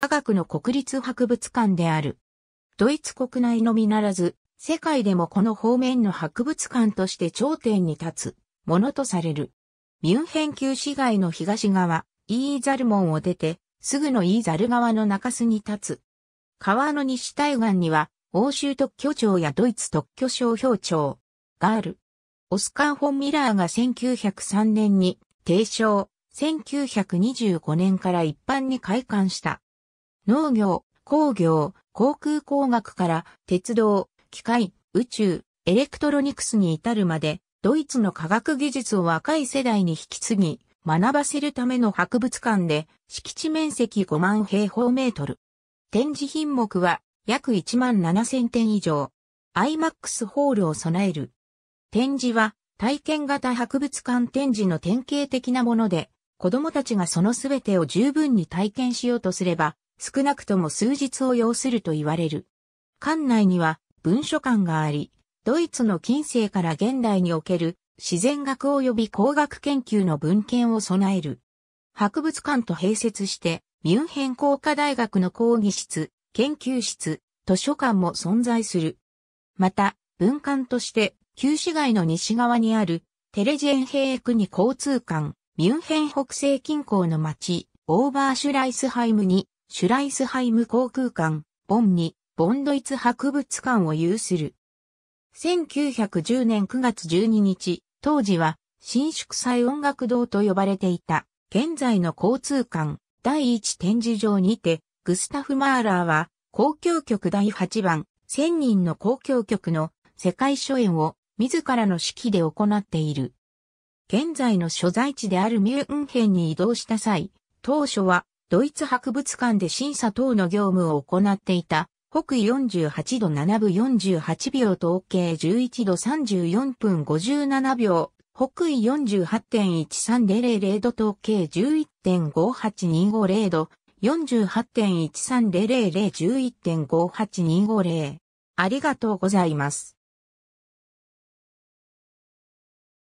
科学の国立博物館である。ドイツ国内のみならず、世界でもこの方面の博物館として頂点に立つものとされる。ミュンヘン旧市街の東側、イーザル門を出て、すぐのイーザル川の中州に立つ。川の西対岸には、欧州特許庁やドイツ特許商標庁がある。オスカー・フォン・ミラーが1903年に提唱、1925年から一般に開館した。農業、工業、航空工学から鉄道、機械、宇宙、エレクトロニクスに至るまで、ドイツの科学技術を若い世代に引き継ぎ、学ばせるための博物館で、敷地面積5万平方メートル。展示品目は約1万7000点以上。IMAX ホールを備える。展示は体験型博物館展示の典型的なもので、子供たちがその全てを十分に体験しようとすれば、少なくとも数日を要すると言われる。館内には文書館があり、ドイツの近世から現代における自然学及び工学研究の文献を備える。博物館と併設して、ミュンヘン工科大学の講義室、研究室、図書館も存在する。また、文館として、旧市街の西側にある、テレジェンヘークに交通館、ミュンヘン北西近郊の町、オーバーシュライスハイムにシュライスハイム航空館、ボンに、ボンドイツ博物館を有する。1910年9月12日、当時は、新祝祭音楽堂と呼ばれていた、現在の交通館、第一展示場にて、グスタフ・マーラーは、公共曲第8番、1000人の公共曲の世界初演を自らの指揮で行っている。現在の所在地であるミュンヘンに移動した際、当初はドイツ博物館で審査等の業務を行っていた、北緯48度7分48秒統計11度34分57秒、北緯48.1300度統計11.58250度、48.1300011.58250。ありがとうございます。